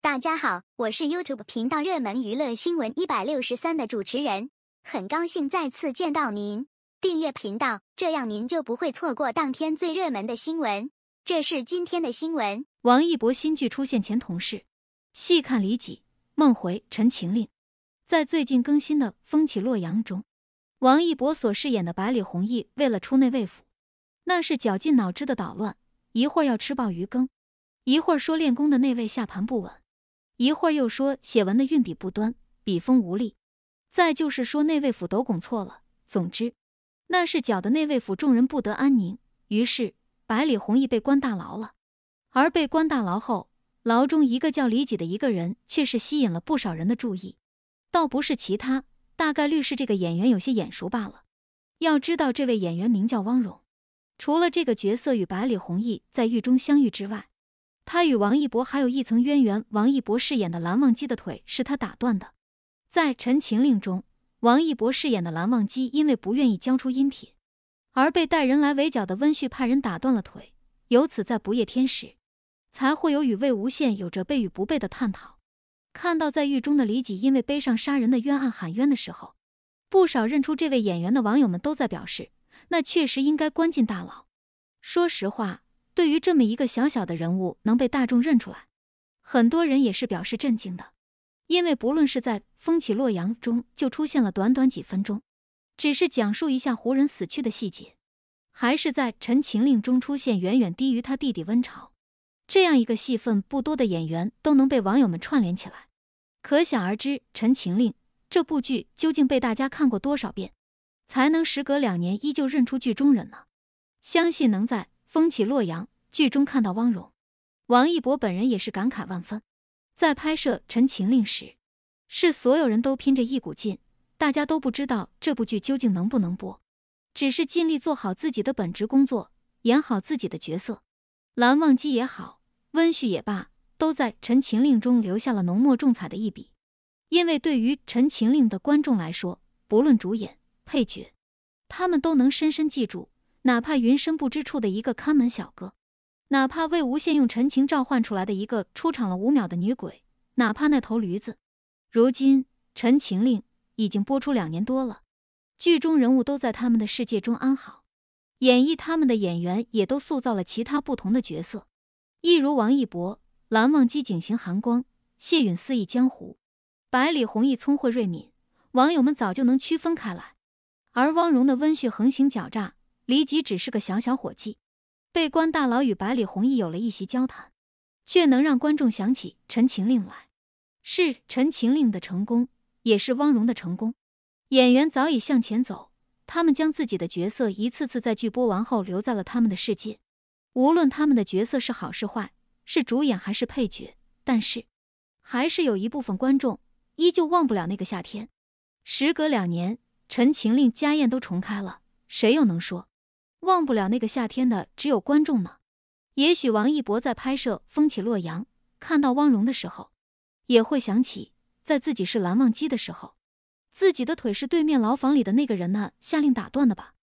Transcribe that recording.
大家好，我是 YouTube 频道热门娱乐新闻一百六十三的主持人，很高兴再次见到您。订阅频道，这样您就不会错过当天最热门的新闻。这是今天的新闻：王一博新剧出现前同事，细看李己梦回陈情令。在最近更新的《风起洛阳》中，王一博所饰演的百里弘毅为了出内卫府，那是绞尽脑汁的捣乱，一会儿要吃鲍鱼羹，一会儿说练功的内卫下盘不稳。一会儿又说写文的运笔不端，笔锋无力；再就是说内卫府斗拱错了。总之，那是搅得内卫府众人不得安宁。于是，百里弘毅被关大牢了。而被关大牢后，牢中一个叫李己的一个人，却是吸引了不少人的注意。倒不是其他，大概率是这个演员有些眼熟罢了。要知道，这位演员名叫汪荣。除了这个角色与百里弘毅在狱中相遇之外，他与王一博还有一层渊源，王一博饰演的蓝忘机的腿是他打断的。在《陈情令》中，王一博饰演的蓝忘机因为不愿意交出阴铁，而被带人来围剿的温煦派人打断了腿，由此在不夜天时，才会有与魏无羡有着背与不背的探讨。看到在狱中的李己因为背上杀人的冤案喊冤的时候，不少认出这位演员的网友们都在表示，那确实应该关进大牢。说实话。对于这么一个小小的人物能被大众认出来，很多人也是表示震惊的。因为不论是在《风起洛阳》中就出现了短短几分钟，只是讲述一下胡人死去的细节，还是在《陈情令》中出现远远低于他弟弟温晁这样一个戏份不多的演员都能被网友们串联起来，可想而知《陈情令》这部剧究竟被大家看过多少遍，才能时隔两年依旧认出剧中人呢？相信能在。风起洛阳，剧中看到汪荣，王一博本人也是感慨万分。在拍摄《陈情令》时，是所有人都拼着一股劲，大家都不知道这部剧究竟能不能播，只是尽力做好自己的本职工作，演好自己的角色。蓝忘机也好，温煦也罢，都在《陈情令》中留下了浓墨重彩的一笔。因为对于《陈情令》的观众来说，不论主演、配角，他们都能深深记住。哪怕云深不知处的一个看门小哥，哪怕魏无羡用陈情召唤出来的一个出场了五秒的女鬼，哪怕那头驴子，如今《陈情令》已经播出两年多了，剧中人物都在他们的世界中安好，演绎他们的演员也都塑造了其他不同的角色，一如王一博、蓝忘机、景行寒光、谢允肆意江湖、百里弘毅聪慧睿敏，网友们早就能区分开来，而汪荣的温煦横行狡诈。李吉只是个小小伙计，被关大牢与百里弘毅有了一席交谈，却能让观众想起《陈情令》来。是《陈情令》的成功，也是汪荣的成功。演员早已向前走，他们将自己的角色一次次在剧播完后留在了他们的世界。无论他们的角色是好是坏，是主演还是配角，但是，还是有一部分观众依旧忘不了那个夏天。时隔两年，《陈情令》家宴都重开了，谁又能说？忘不了那个夏天的，只有观众呢。也许王一博在拍摄《风起洛阳》看到汪荣的时候，也会想起在自己是蓝忘机的时候，自己的腿是对面牢房里的那个人呢下令打断的吧。